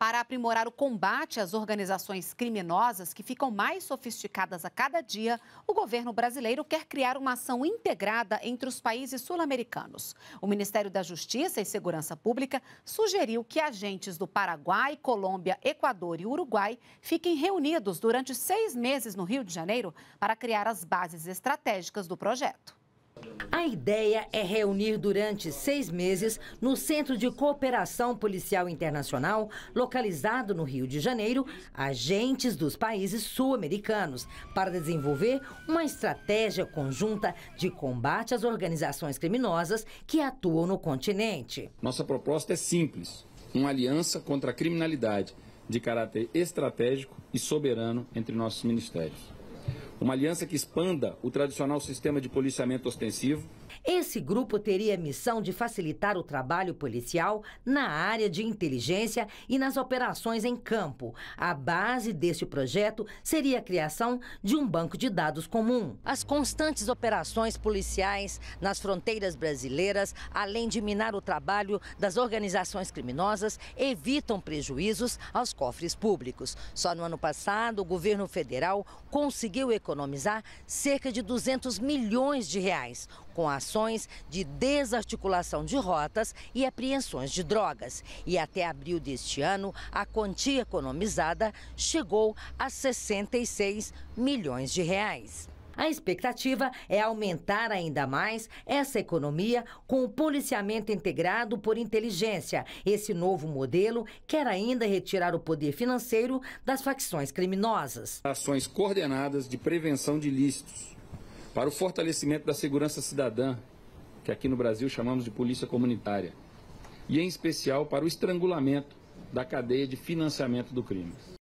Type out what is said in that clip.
para aprimorar o combate às organizações criminosas que ficam mais sofisticadas a cada dia, o governo brasileiro quer criar uma ação integrada entre os países sul-americanos. O Ministério da Justiça e Segurança Pública sugeriu que agentes do Paraguai, Colômbia, Equador e Uruguai fiquem reunidos durante seis meses no Rio de Janeiro para criar as bases estratégicas do projeto. A ideia é reunir durante seis meses no Centro de Cooperação Policial Internacional, localizado no Rio de Janeiro, agentes dos países sul-americanos para desenvolver uma estratégia conjunta de combate às organizações criminosas que atuam no continente. Nossa proposta é simples: uma aliança contra a criminalidade de caráter estratégico e soberano entre nossos ministérios. Uma aliança que expanda o tradicional sistema de policiamento ostensivo, esse grupo teria a missão de facilitar o trabalho policial na área de inteligência e nas operações em campo. A base desse projeto seria a criação de um banco de dados comum. As constantes operações policiais nas fronteiras brasileiras, além de minar o trabalho das organizações criminosas, evitam prejuízos aos cofres públicos. Só no ano passado, o governo federal conseguiu economizar cerca de 200 milhões de reais com ações de desarticulação de rotas e apreensões de drogas. E até abril deste ano, a quantia economizada chegou a 66 milhões de reais. A expectativa é aumentar ainda mais essa economia com o policiamento integrado por inteligência. Esse novo modelo quer ainda retirar o poder financeiro das facções criminosas. Ações coordenadas de prevenção de ilícitos para o fortalecimento da segurança cidadã, que aqui no Brasil chamamos de polícia comunitária, e em especial para o estrangulamento da cadeia de financiamento do crime.